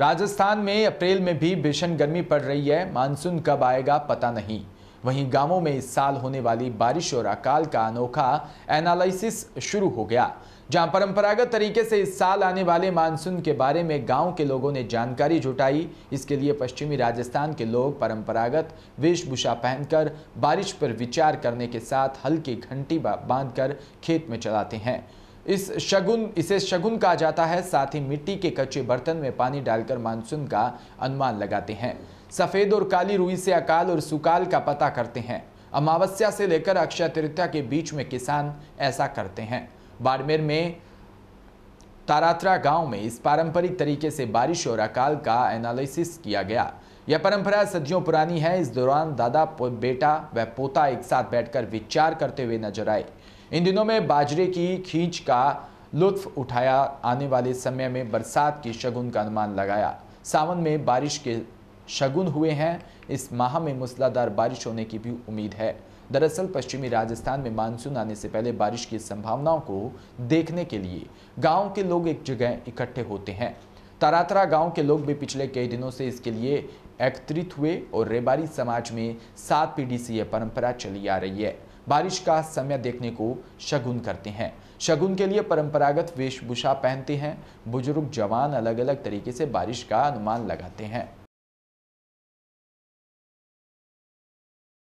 राजस्थान में अप्रैल में भी भीषण गर्मी पड़ रही है मानसून कब आएगा पता नहीं वहीं गांवों में इस साल होने वाली बारिश और अकाल का अनोखा एनालिसिस शुरू हो गया जहां परंपरागत तरीके से इस साल आने वाले मानसून के बारे में गांव के लोगों ने जानकारी जुटाई इसके लिए पश्चिमी राजस्थान के लोग परंपरागत वेशभूषा पहनकर बारिश पर विचार करने के साथ हल्की घंटी बांधकर खेत में चलाते हैं इस शगुन इसे शगुन कहा जाता है साथ ही मिट्टी के कच्चे बर्तन में पानी डालकर मानसून का अनुमान लगाते हैं सफ़ेद और काली रुई से अकाल और सुकाल का पता करते हैं अमावस्या से लेकर अक्षय तृतीया के बीच में किसान ऐसा करते हैं बाड़मेर में तारात्रा गांव में इस पारंपरिक तरीके से बारिश और अकाल का एनालिसिस किया गया यह परंपरा सदियों पुरानी है इस दौरान दादा बेटा व पोता एक साथ बैठकर विचार करते हुए नजर आए इन दिनों में बाजरे की खींच का लुत्फ उठाया आने वाले समय में बरसात की शगुन का अनुमान लगाया सावन में बारिश के शगुन हुए हैं इस माह में मूसलाधार बारिश होने की भी उम्मीद है दरअसल पश्चिमी राजस्थान में मानसून आने से पहले बारिश की संभावनाओं को देखने के लिए गाँव के लोग एक जगह इकट्ठे होते हैं तारातरा गांव के लोग भी पिछले कई दिनों से इसके लिए एकत्रित हुए और रेबारी समाज में सात पीढ़ी से यह परंपरा चली आ रही है बारिश का समय देखने को शगुन करते हैं शगुन के लिए परंपरागत वेशभूषा पहनते हैं बुजुर्ग जवान अलग अलग तरीके से बारिश का अनुमान लगाते हैं